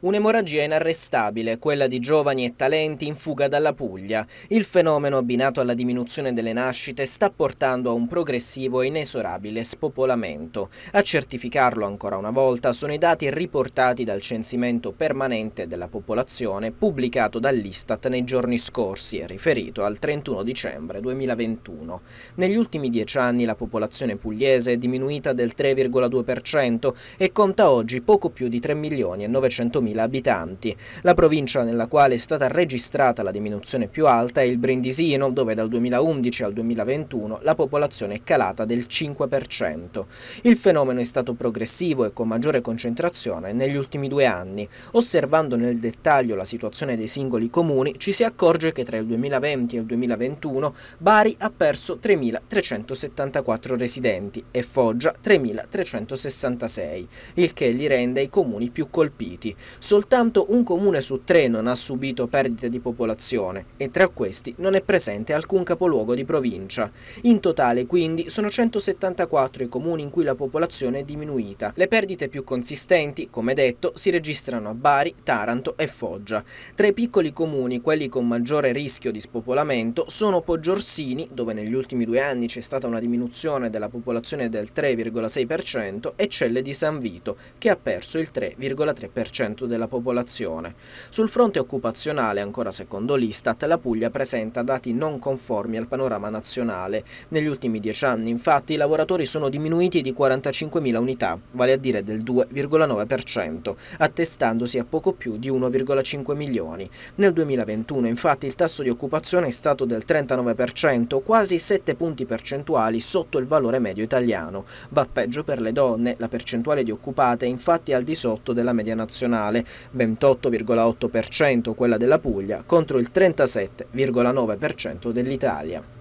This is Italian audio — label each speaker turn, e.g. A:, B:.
A: Un'emorragia inarrestabile, quella di giovani e talenti in fuga dalla Puglia. Il fenomeno, abbinato alla diminuzione delle nascite, sta portando a un progressivo e inesorabile spopolamento. A certificarlo ancora una volta sono i dati riportati dal censimento permanente della popolazione pubblicato dall'Istat nei giorni scorsi e riferito al 31 dicembre 2021. Negli ultimi dieci anni la popolazione pugliese è diminuita del 3,2% e conta oggi poco più di 3 milioni e 900 mila 100.000 abitanti. La provincia nella quale è stata registrata la diminuzione più alta è il Brindisino, dove dal 2011 al 2021 la popolazione è calata del 5%. Il fenomeno è stato progressivo e con maggiore concentrazione negli ultimi due anni. Osservando nel dettaglio la situazione dei singoli comuni, ci si accorge che tra il 2020 e il 2021 Bari ha perso 3.374 residenti e Foggia 3.366, il che li rende i comuni più colpiti. Soltanto un comune su tre non ha subito perdite di popolazione e tra questi non è presente alcun capoluogo di provincia. In totale quindi sono 174 i comuni in cui la popolazione è diminuita. Le perdite più consistenti, come detto, si registrano a Bari, Taranto e Foggia. Tra i piccoli comuni, quelli con maggiore rischio di spopolamento, sono Poggiorsini, dove negli ultimi due anni c'è stata una diminuzione della popolazione del 3,6% e Celle di San Vito, che ha perso il 3,3% della popolazione. Sul fronte occupazionale, ancora secondo l'Istat, la Puglia presenta dati non conformi al panorama nazionale. Negli ultimi dieci anni, infatti, i lavoratori sono diminuiti di 45.000 unità, vale a dire del 2,9%, attestandosi a poco più di 1,5 milioni. Nel 2021, infatti, il tasso di occupazione è stato del 39%, quasi 7 punti percentuali sotto il valore medio italiano. Va peggio per le donne, la percentuale di occupate è infatti al di sotto della media nazionale, regionale, (28,8% quella della Puglia contro il 37,9% dell'Italia.